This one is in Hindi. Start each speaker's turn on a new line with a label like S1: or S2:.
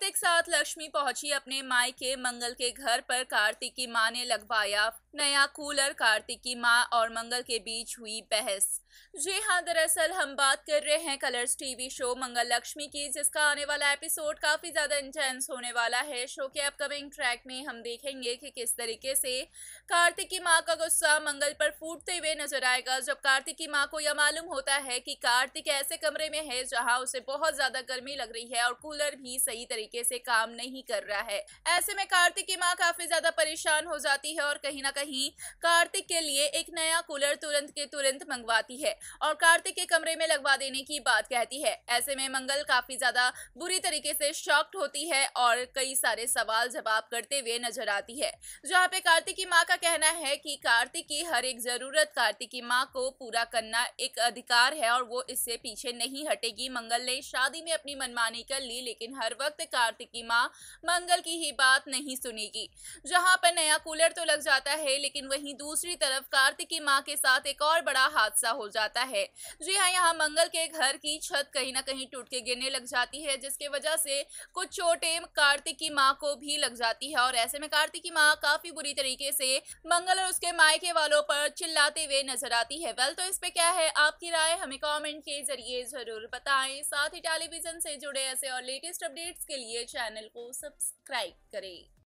S1: कार्तिक साथ लक्ष्मी पहुंची अपने माई के मंगल के घर पर कार्तिक की मां ने लगवाया नया कूलर कार्तिक की मां और मंगल के बीच हुई बहस जी हाँ दरअसल हम बात कर रहे हैं Colors TV show Mangal Lakshmi की जिसका आने वाला एपिसोड काफ़ी ज़्यादा इंटेंस होने वाला है शो के अपकमिंग ट्रैक में हम देखेंगे कि किस तरीके से कार्तिक की माँ का गुस्सा मंगल पर फूटते हुए नजर आएगा जब कार्तिक की माँ को यह मालूम होता है कि कार्तिक ऐसे कमरे में है जहाँ उसे बहुत ज़्यादा गर्मी लग रही है और कूलर भी सही तरीके तरीके से काम नहीं कर रहा है ऐसे में कार्तिक की माँ काफी ज्यादा परेशान हो जाती है और कहीं ना कहीं कार्तिक के लिए एक नया कूलर तुरंत के तुरंत मंगवाती है और कार्तिक के कमरे में लगवा देने की बात कहती है ऐसे में मंगल काफी ज्यादा बुरी तरीके से शॉक्ट होती है और कई सारे सवाल जवाब करते हुए नजर आती है जहाँ पे कार्तिक की माँ का कहना है कि कार्तिक की हर एक जरूरत कार्तिक की माँ को पूरा करना एक अधिकार है और वो इससे पीछे नहीं हटेगी मंगल ने शादी में अपनी मनमानी कर ली लेकिन हर वक्त कार्तिक की माँ मंगल की ही बात नहीं सुनेगी जहां पर नया कूलर तो लग जाता है लेकिन वहीं दूसरी तरफ कार्तिक की माँ के साथ एक और बड़ा हादसा हो जाता है जी हाँ यहाँ मंगल के घर की छत कहीं ना कहीं टूट के गिरने लग जाती है जिसके वजह से कुछ चोटें कार्तिक की माँ को भी लग जाती है और ऐसे में कार्तिक की माँ काफी बुरी तरीके से मंगल और उसके मायके वालों पर चिल्लाते हुए नजर आती है वेल तो इस पे क्या है आपकी राय हमें कमेंट के जरिए जरूर बताएं साथ ही टेलीविजन से जुड़े ऐसे और लेटेस्ट अपडेट्स के लिए लिए चैनल को सब्सक्राइब करें